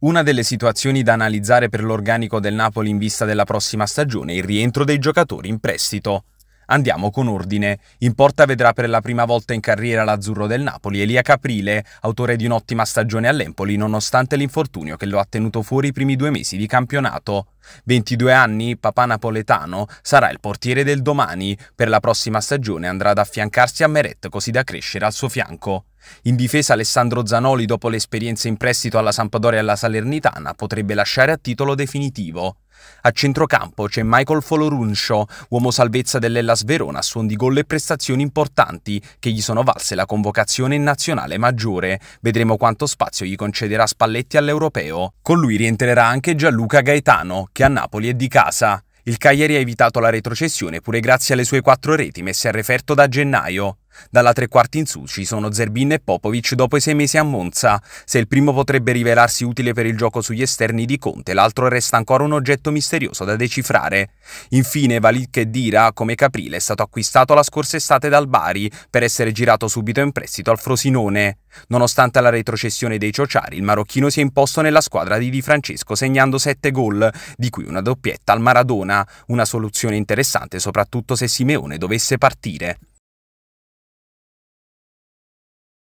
Una delle situazioni da analizzare per l'organico del Napoli in vista della prossima stagione è il rientro dei giocatori in prestito. Andiamo con ordine. In porta vedrà per la prima volta in carriera l'azzurro del Napoli Elia Caprile, autore di un'ottima stagione all'Empoli nonostante l'infortunio che lo ha tenuto fuori i primi due mesi di campionato. 22 anni, papà napoletano, sarà il portiere del domani. Per la prossima stagione andrà ad affiancarsi a Meret così da crescere al suo fianco. In difesa Alessandro Zanoli, dopo l'esperienza in prestito alla Sampdoria e alla Salernitana, potrebbe lasciare a titolo definitivo. A centrocampo c'è Michael Foloruncio, uomo salvezza dell'Ellas Verona a suon di gol e prestazioni importanti che gli sono valse la convocazione in nazionale maggiore. Vedremo quanto spazio gli concederà Spalletti all'Europeo. Con lui rientrerà anche Gianluca Gaetano, che a Napoli è di casa. Il Cagliari ha evitato la retrocessione pure grazie alle sue quattro reti messe a referto da gennaio. Dalla tre quarti in su ci sono Zerbin e Popovic dopo i sei mesi a Monza. Se il primo potrebbe rivelarsi utile per il gioco sugli esterni di Conte, l'altro resta ancora un oggetto misterioso da decifrare. Infine Valik Dira, come Caprile, è stato acquistato la scorsa estate dal Bari per essere girato subito in prestito al Frosinone. Nonostante la retrocessione dei Ciociari, il marocchino si è imposto nella squadra di Di Francesco segnando 7 gol, di cui una doppietta al Maradona, una soluzione interessante soprattutto se Simeone dovesse partire.